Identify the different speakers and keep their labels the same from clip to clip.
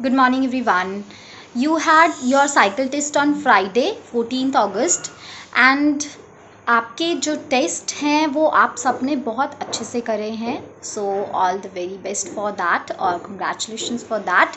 Speaker 1: good morning everyone you had your cycle test on friday 14th august and आपके जो test हैं वो आप सबने बहुत अच्छे से करे हैं so all the very best for that और congratulation for that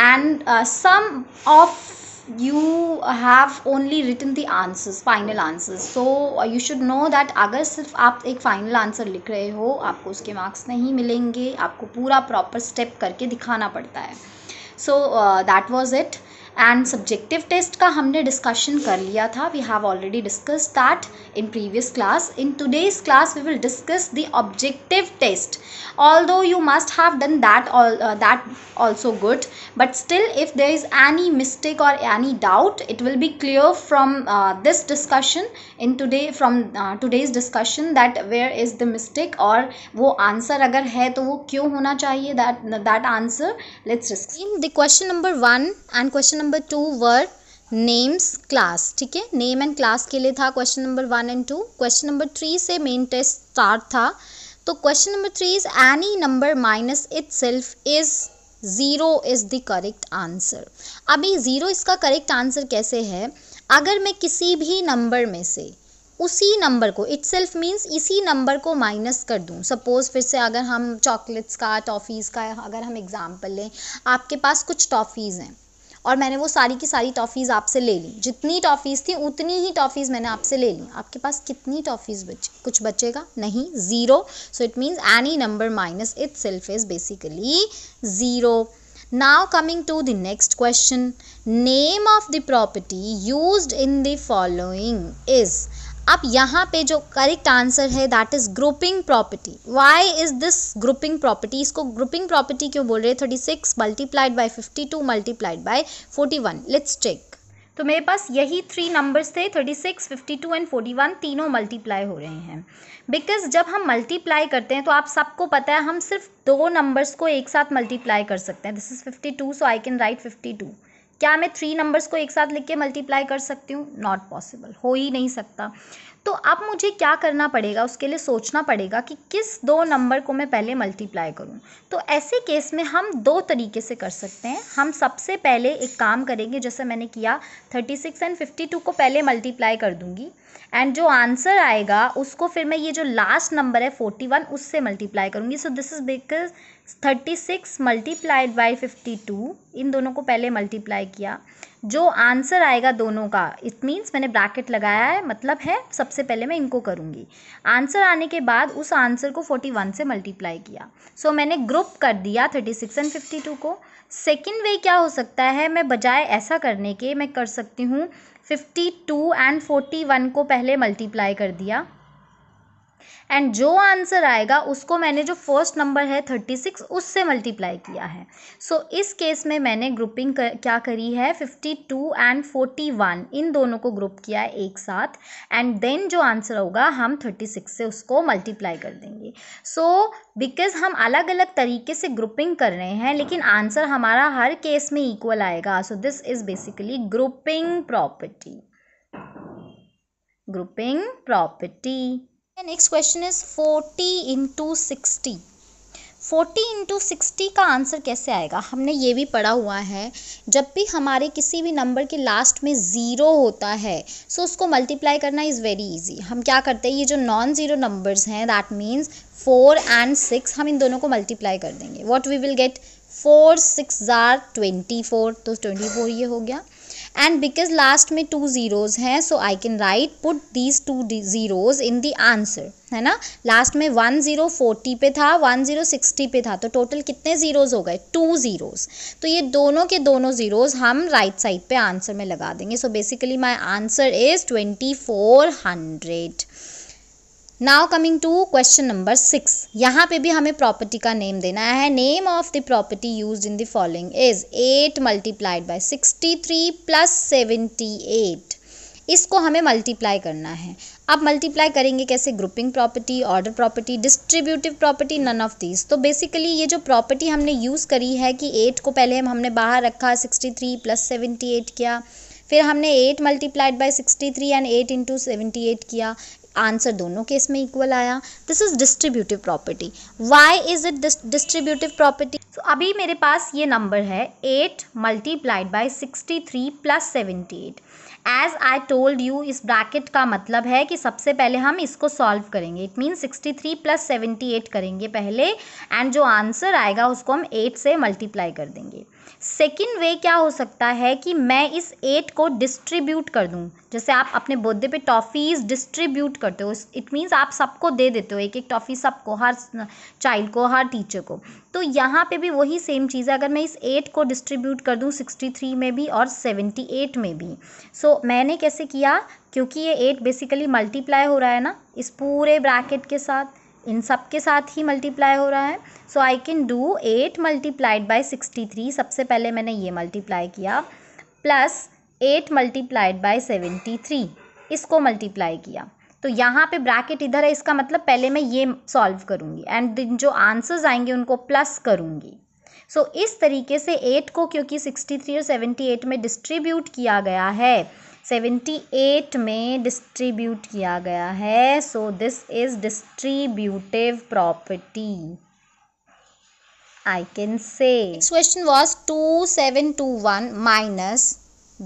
Speaker 1: and some of you have only written the answers final answers so you should know that अगर सिर्फ आप एक फ़ाइनल आंसर लिख रहे हो आपको उसके मार्क्स नहीं मिलेंगे आपको पूरा प्रॉपर स्टेप करके दिखाना पड़ता है so uh, that was it and subjective test का हमने डिस्कशन कर लिया था we have already discuss that in previous class in today's class we will discuss the objective test although you must have done that that also good but still if there is any mistake और any doubt it will be clear from this discussion in today from today's discussion that where is the mistake और वो answer अगर है तो वो क्यों होना चाहिए that answer let's discuss the question number one and question number two were names class ठीक है नेम एंड क्लास के लिए था question number one and two question number three से मेन टेस्ट स्टार्ट था तो question number three is any number minus itself is zero is the correct answer अभी zero इसका करेक्ट आंसर कैसे है अगर मैं किसी भी नंबर में से उसी नंबर को इट सेल्फ मीन्स इसी नंबर को माइनस कर दूं सपोज़ फिर से अगर हम चॉकलेट्स का टॉफ़ीज़ का अगर हम एग्ज़ाम्पल लें आपके पास कुछ टॉफ़ीज़ हैं और मैंने वो सारी की सारी टॉफ़ीज़ आपसे ले ली जितनी टॉफ़ीज़ थी उतनी ही टॉफ़ीज़ मैंने आपसे ले ली आपके पास कितनी टॉफ़ीज़ बची कुछ बचेगा नहीं zero so it means any number minus itself is basically zero now coming to the next question name of the property use in the following is अब यहाँ पे जो करेक्ट आंसर है that is grouping property why is this grouping property इसको grouping property क्यों बोल रहे हैं thirty six multiplied by fifty two multiplied by forty one let's check तो मेरे पास यही थ्री नंबर्स थे thirty six fifty two and forty one तीनों मल्टीप्लाई हो रहे हैं बिकॉज जब हम मल्टीप्लाई करते हैं तो आप सबको पता है हम सिर्फ दो नंबर्स को एक साथ मल्टीप्लाई कर सकते हैं this is fifty two so I can write fifty two क्या मैं थ्री नंबर्स को एक साथ लिख के मल्टीप्लाई कर सकती हूँ नॉट पॉसिबल हो ही नहीं सकता तो अब मुझे क्या करना पड़ेगा उसके लिए सोचना पड़ेगा कि किस दो नंबर को मैं पहले मल्टीप्लाई करूँ तो ऐसे केस में हम दो तरीके से कर सकते हैं हम सबसे पहले एक काम करेंगे जैसे मैंने किया thirty six and fifty two को पहले मल्टीप्लाई कर दूँगी एंड जो आंसर आएगा उसको फिर मैं ये जो लास्ट नंबर है फोर्टी वन उससे मल्टीप्लाई करूँगी so this is because thirty six multiplied by fifty two इन दोनों को पहले मल्टीप्लाई किया जो आंसर आएगा दोनों का इट मीन्स मैंने ब्रैकेट लगाया है मतलब है सबसे पहले मैं इनको करूँगी आंसर आने के बाद उस आंसर को फोर्टी वन से मल्टीप्लाई किया सो so, मैंने ग्रुप कर दिया thirty six and fifty two को सेकेंड वे क्या हो सकता है मैं बजाय ऐसा करने के मैं कर सकती हूँ fifty two and forty one को पहले मल्टीप्लाई कर दिया एंड जो आंसर आएगा उसको मैंने जो फर्स्ट नंबर है थर्टी सिक्स उससे मल्टीप्लाई किया है सो so, इस केस में मैंने ग्रुपिंग कर, क्या करी है fifty two and forty one इन दोनों को ग्रुप किया है एक साथ एंड देन जो आंसर होगा हम थर्टी सिक्स से उसको मल्टीप्लाई कर देंगे सो so, बिकॉज हम अलग अलग तरीके से ग्रुपिंग कर रहे हैं लेकिन आंसर हमारा हर केस में इक्वल आएगा so this is basically grouping property grouping property next question is forty into sixty forty into sixty का आंसर कैसे आएगा हमने ये भी पढ़ा हुआ है जब भी हमारे किसी भी नंबर के लास्ट में ज़ीरो होता है सो उसको मल्टीप्लाई करना इज़ वेरी इजी हम क्या करते हैं ये जो नॉन ज़ीरो नंबर्स हैं that means four and six हम इन दोनों को मल्टीप्लाई कर देंगे what we will get four six ज़ार ट्वेंटी फोर तो ट्वेंटी फोर ये हो गया एंड बिकॉज लास्ट में टू जीरोज़ हैं so I can write put these two zeros in the answer है ना लास्ट में वन ज़ीरो फोर्टी पे था वन ज़ीरो सिक्सटी पे था तो टोटल कितने ज़ीरोज़ हो गए टू ज़ीरोज़ तो ये दोनों के दोनों ज़ीरोज़ हम राइट साइड पे आंसर में लगा देंगे so basically my answer is twenty four hundred now coming to question number six यहाँ पे भी हमें प्रॉपर्टी का नेम देना है name of the property use in the following is eight multiplied by sixty three plus seventy eight इसको हमें multiply करना है अब मल्टीप्लाई करेंगे कैसे grouping property order property distributive property none of these तो बेसिकली ये जो प्रॉपर्टी हमने यूज़ करी है कि एट को पहले हम हमने बाहर रखा sixty three plus seventy eight किया फिर हमने eight multiplied by sixty three and eight into seventy eight किया आंसर दोनों केस में इक्वल आया this is distributive property why is it distributive property तो अभी मेरे पास ये नंबर है eight multiplied by sixty three plus seventy eight as I told you इस ब्रैकेट का मतलब है कि सबसे पहले हम इसको सॉल्व करेंगे it mean three plus seventy eight करेंगे पहले एंड जो आंसर आएगा उसको हम एट से मल्टीप्लाई कर देंगे सेकेंड वे क्या हो सकता है कि मैं इस एट को डिस्ट्रीब्यूट कर दूँ जैसे आप अपने बर्थडे पे टॉफ़ीज़ डिस्ट्रीब्यूट करते हो इट मीन्स आप सबको दे देते हो एक एक टॉफ़ी सबको हर चाइल्ड को हर टीचर को तो यहाँ पे भी वही सेम चीज़ है अगर मैं इस एट को डिस्ट्रीब्यूट कर दूँ सिक्सटी थ्री में भी और सेवेंटी एट में भी सो so, मैंने कैसे किया क्योंकि ये एट बेसिकली मल्टीप्लाई हो रहा है ना इस पूरे ब्रैकेट के साथ इन सब के साथ ही मल्टीप्लाई हो रहा है so I can do eight multiplied by sixty three सबसे पहले मैंने ये मल्टीप्लाई किया plus eight multiplied by seventy three इसको मल्टीप्लाई किया तो यहाँ पे ब्रैकेट इधर है इसका मतलब पहले मैं ये सॉल्व करूँगी एंड जो आंसर्स आएंगे उनको प्लस करूँगी सो so, इस तरीके से एट को क्योंकि सिक्सटी थ्री और सेवेंटी एट में डिस्ट्रीब्यूट किया गया है 78 में डिस्ट्रीब्यूट किया गया है so this is distributive property I can say question was two seven two one minus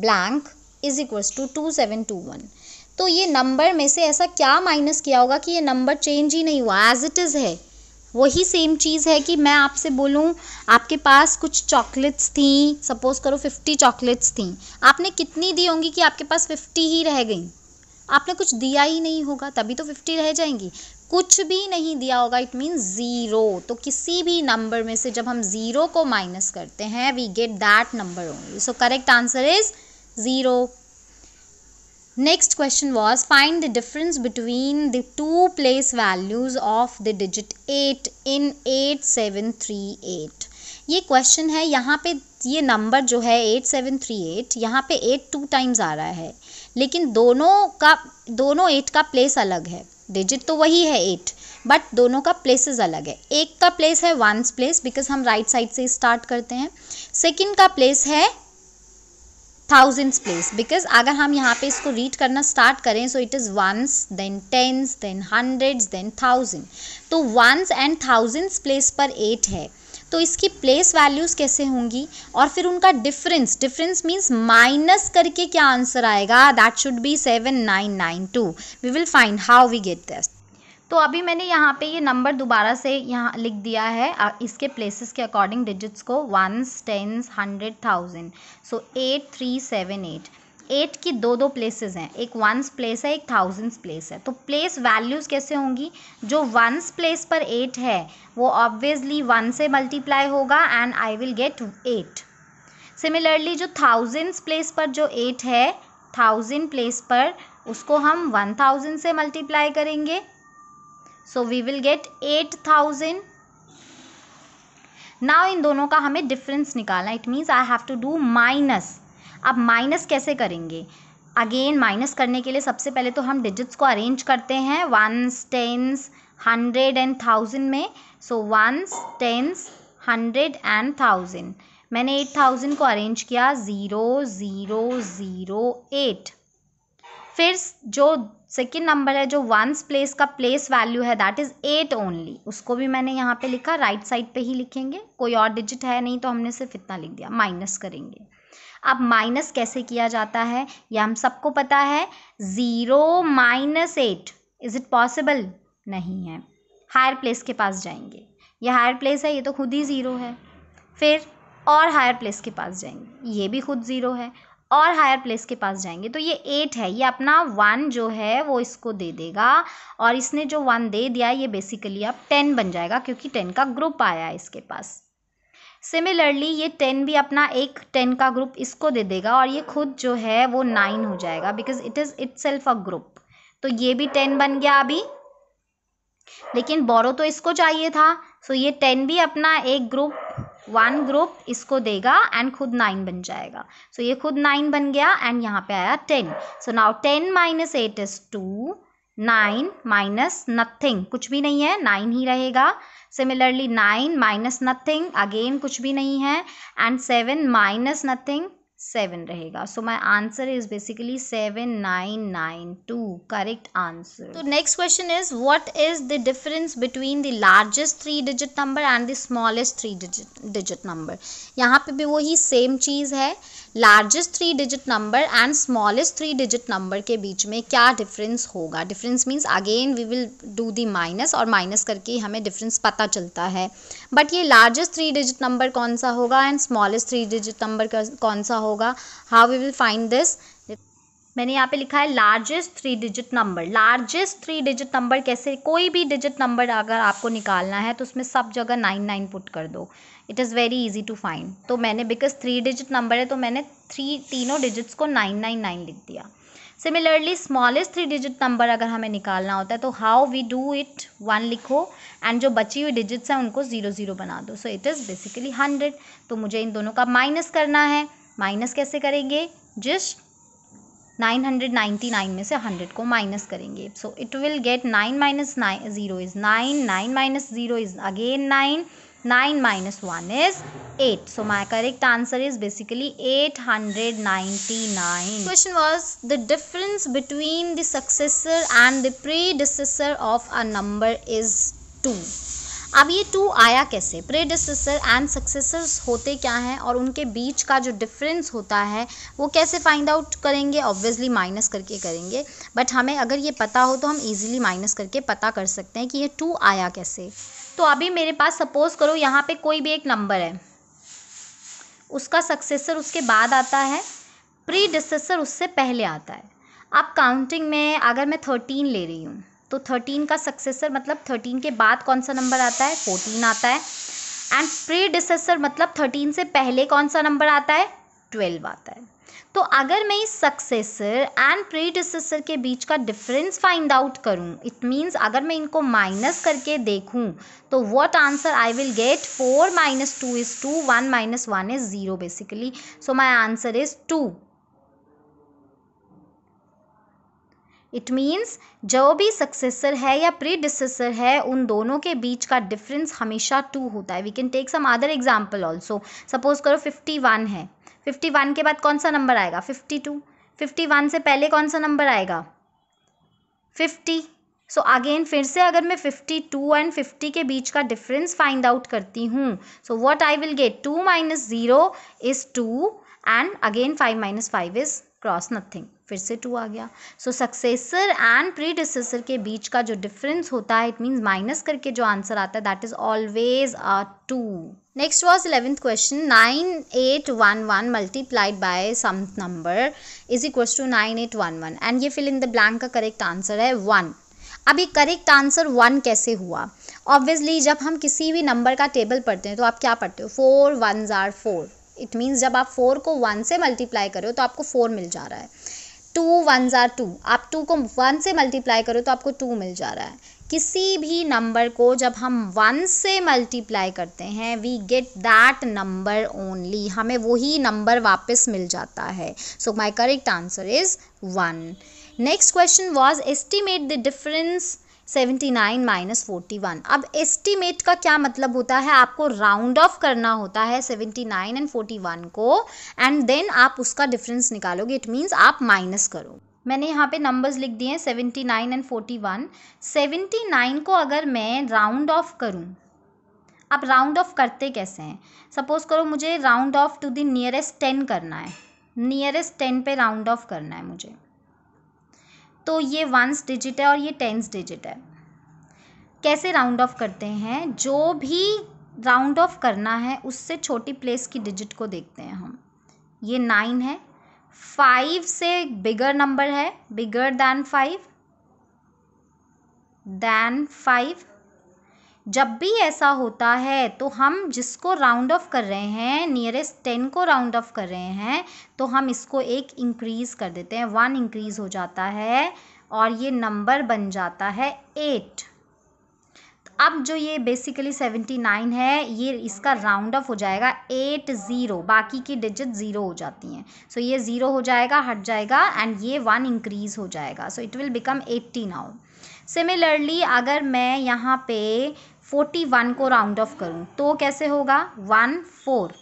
Speaker 1: blank is minus to two seven two one तो ये नंबर में से ऐसा क्या माइनस किया होगा कि ये नंबर चेंज ही नहीं हुआ एज इट इज़ है वही सेम चीज़ है कि मैं आपसे बोलूँ आपके पास कुछ चॉकलेट्स थी सपोज़ करो फिफ्टी चॉकलेट्स थी आपने कितनी दी होंगी कि आपके पास फिफ्टी ही रह गई आपने कुछ दिया ही नहीं होगा तभी तो फिफ्टी रह जाएंगी कुछ भी नहीं दिया होगा इट मीन ज़ीरो तो किसी भी नंबर में से जब हम ज़ीरो को माइनस करते हैं we get that number only so correct answer is zero Next question was find the difference between the two place values of the digit 8 in 8738. ये क्वेश्चन है यहाँ पे ये नंबर जो है 8738 यहाँ पे एट टू टाइम्स आ रहा है लेकिन दोनों का दोनों एट का प्लेस अलग है डिजिट तो वही है एट बट दोनों का प्लेसेस अलग है एक का प्लेस है वंस प्लेस बिकॉज हम राइट right साइड से स्टार्ट करते हैं सेकंड का प्लेस है थाउजेंड्स प्लेस बिकॉज अगर हम यहाँ पे इसको रीड करना स्टार्ट करें so it is ones then tens then hundreds then thousand तो वंस एंड थाउजेंड्स प्लेस पर एट है तो इसकी प्लेस वैल्यूज़ कैसे होंगी और फिर उनका डिफरेंस डिफरेंस मीन्स माइनस करके क्या आंसर आएगा that should be seven nine nine two we will find how we get this तो अभी मैंने यहाँ पे ये नंबर दोबारा से यहाँ लिख दिया है इसके प्लेसेस के अकॉर्डिंग डिजिट्स को ones tens hundred thousand so eight three seven eight eight की दो दो प्लेसेस हैं एक वंस प्लेस है एक थाउजेंड्स प्लेस है तो प्लेस वैल्यूज़ कैसे होंगी जो वंस प्लेस पर एट है वो ऑब्वियसली वन से मल्टीप्लाई होगा and I will get eight similarly जो थाउजेंड्स प्लेस पर जो एट है थाउजेंड प्लेस पर उसको हम वन थाउजेंड से मल्टीप्लाई करेंगे so we will get eight thousand now इन दोनों का हमें डिफरेंस निकालना it means I have to do minus अब माइनस कैसे करेंगे अगेन माइनस करने के लिए सबसे पहले तो हम डिजिट्स को अरेंज करते हैं ones tens hundred and thousand में so ones tens hundred and thousand मैंने एट थाउजेंड को अरेंज किया ज़ीरो ज़ीरो ज़ीरो एट फिर जो सेकेंड नंबर है जो वंस प्लेस का प्लेस वैल्यू है दैट इज़ एट ओनली उसको भी मैंने यहाँ पे लिखा राइट right साइड पे ही लिखेंगे कोई और डिजिट है नहीं तो हमने सिर्फ इतना लिख दिया माइनस करेंगे अब माइनस कैसे किया जाता है यह हम सबको पता है zero minus eight is it possible नहीं है हायर प्लेस के पास जाएंगे ये हायर प्लेस है ये तो खुद ही ज़ीरो है फिर और हायर प्लेस के पास जाएंगे ये भी खुद ज़ीरो है और हायर प्लेस के पास जाएंगे तो ये एट है ये अपना वन जो है वो इसको दे देगा और इसने जो वन दे दिया ये बेसिकली अब टेन बन जाएगा क्योंकि टेन का ग्रुप आया है इसके पास सिमिलरली ये टेन भी अपना एक टेन का ग्रुप इसको दे देगा और ये खुद जो है वो नाइन हो जाएगा because it is itself a group तो ये भी टेन बन गया अभी लेकिन बोरो तो इसको चाहिए था सो so ये टेन भी अपना एक ग्रुप वन ग्रुप इसको देगा एंड खुद नाइन बन जाएगा सो so, ये खुद नाइन बन गया एंड यहाँ पे आया ten so now ten minus eight is two nine minus nothing कुछ भी नहीं है नाइन ही रहेगा similarly nine minus nothing again कुछ भी नहीं है and seven minus nothing seven रहेगा so my answer is basically seven nine nine two correct answer तो next question is what is the difference between the largest three digit number and the smallest three digit number यहाँ पे भी वही same चीज़ है largest three digit number and smallest three digit number के बीच में क्या डिफरेंस होगा difference means again we will do the minus और माइनस करके हमें डिफरेंस पता चलता है बट ये लार्जेस्ट थ्री डिजिट नंबर कौन सा होगा and smallest three digit number कौन सा होगा how we will find this मैंने यहाँ पे लिखा है largest three digit number largest three digit number कैसे कोई भी डिजिट नंबर अगर आपको निकालना है तो उसमें सब जगह नाइन नाइन पुट कर दो it is very easy to find तो मैंने बिकॉज थ्री डिजिट नंबर है तो मैंने थ्री तीनों डिजिट्स को नाइन नाइन नाइन लिख दिया similarly smallest three digit number अगर हमें निकालना होता है तो how we do it one लिखो एंड जो बची हुई डिजिट्स हैं उनको ज़ीरो ज़ीरो बना दो so it is basically hundred तो मुझे इन दोनों का माइनस करना है माइनस कैसे करेंगे जस्ट 999 में से 100 को माइनस करेंगे so it will get 9 minus nine zero is nine nine minus zero is again nine nine minus one is eight so my correct answer is basically eight hundred ninety nine question was the difference between the successor and the predecessor of a number is two अब ये to आया कैसे predecessor and successors होते क्या हैं और उनके बीच का जो डिफरेंस होता है वो कैसे फाइंड आउट करेंगे ऑब्वियसली माइनस करके करेंगे बट हमें अगर ये पता हो तो हम ईजिली माइनस करके पता कर सकते हैं कि ये टू आया कैसे तो अभी मेरे पास सपोज़ करो यहाँ पे कोई भी एक नंबर है उसका सक्सेसर उसके बाद आता है प्रीडिसेसर उससे पहले आता है अब काउंटिंग में अगर मैं थर्टीन ले रही हूँ तो थर्टीन का सक्सेसर मतलब थर्टीन के बाद कौन सा नंबर आता है फोर्टीन आता है एंड डिसेसर मतलब थर्टीन से पहले कौन सा नंबर आता है ट्वेल्व आता है तो अगर मैं इस सक्सेसर एंड डिसेसर के बीच का डिफरेंस फाइंड आउट करूं इट मीन्स अगर मैं इनको माइनस करके देखूं तो what answer I will get four minus two is two one minus one is zero basically so my answer is two it means जो भी सक्सेसर है या प्रीडिसेसर है उन दोनों के बीच का डिफरेंस हमेशा टू होता है we can take some other example also suppose करो फिफ्टी वन है फिफ्टी वन के बाद कौन सा नंबर आएगा फिफ्टी टू फिफ्टी वन से पहले कौन सा नंबर आएगा फिफ्टी सो अगेन फिर से अगर मैं फिफ्टी टू एंड फिफ्टी के बीच का डिफरेंस फाइंड आउट करती हूँ so what I will get two minus zero is two and again five minus five is cross nothing फिर से टू आ गया so successor and predecessor के बीच का जो डिफरेंस होता है इट मीन्स माइनस करके जो आंसर आता है that is always a two next was eleventh question nine eight one one multiplied by some number is equals to nine eight one one and ये फिल इन द ब्लैंक का correct answer है one अब ये correct answer one कैसे हुआ obviously जब हम किसी भी नंबर का टेबल पढ़ते हैं तो आप क्या पढ़ते हो फोर वन ज़ार फोर इट मीन्स जब आप फोर को वन से मल्टीप्लाई करो तो आपको फोर मिल जा रहा है टू वन ज़ार टू आप टू को वन से मल्टीप्लाई करो तो आपको टू मिल जा रहा है किसी भी नंबर को जब हम वन से मल्टीप्लाई करते हैं we get that number only हमें वही नंबर वापस मिल जाता है so my correct answer is one next question was estimate the difference seventy nine minus forty one अब एस्टिमेट का क्या मतलब होता है आपको राउंड ऑफ करना होता है seventy nine and forty one को एंड देन आप उसका डिफरेंस निकालोगे इट मीन्स आप माइनस करो मैंने यहाँ पे नंबर्स लिख दिए हैं seventy nine and forty one seventy nine को अगर मैं राउंड ऑफ करूँ आप राउंड ऑफ करते कैसे हैं सपोज़ करो मुझे round off to the nearest ten करना है नियरेस्ट टेन पे राउंड ऑफ करना है मुझे तो ये वंस डिजिट है और ये टेंस डिजिट है कैसे राउंड ऑफ करते हैं जो भी राउंड ऑफ करना है उससे छोटी प्लेस की डिजिट को देखते हैं हम ये नाइन है फाइव से बिगर नंबर है bigger than five than five जब भी ऐसा होता है तो हम जिसको राउंड ऑफ़ कर रहे हैं नियरेस्ट टेन को राउंड ऑफ़ कर रहे हैं तो हम इसको एक इंक्रीज़ कर देते हैं वन इंक्रीज़ हो जाता है और ये नंबर बन जाता है एट अब जो ये बेसिकली सेवेंटी नाइन है ये इसका राउंड ऑफ हो जाएगा एट ज़ीरो बाकी की डिजिट ज़ीरो हो जाती हैं सो so ये ज़ीरो हो जाएगा हट जाएगा एंड ये वन इंक्रीज़ हो जाएगा so it will become eighty now similarly अगर मैं यहाँ पे फोर्टी वन को राउंड ऑफ करूँ तो कैसे होगा वन फोर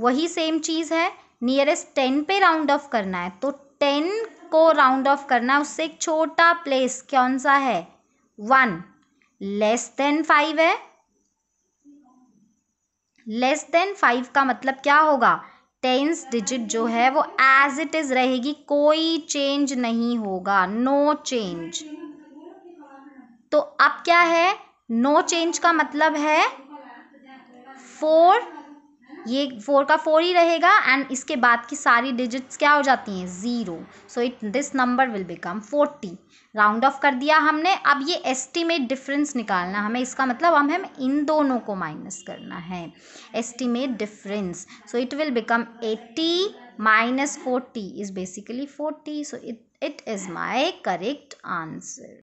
Speaker 1: वही सेम चीज़ है नियरेस्ट टेन पे राउंड ऑफ करना है तो टेन को राउंड ऑफ करना है उससे एक छोटा प्लेस कौन सा है वन लेस देन फाइव है लेस देन फाइव का मतलब क्या होगा टेंस डिजिट जो है वो एज इट इज रहेगी कोई चेंज नहीं होगा नो no चेंज तो अब क्या है नो चेंज का मतलब है फोर ये फोर का फोर ही रहेगा एंड इसके बाद की सारी डिजिट्स क्या हो जाती हैं zero so it this number will become forty round off कर दिया हमने अब ये एस्टिमेट डिफरेंस निकालना हमें इसका मतलब हम हम इन दोनों को माइनस करना है estimate difference so it will become eighty minus forty is basically forty so it it is my correct answer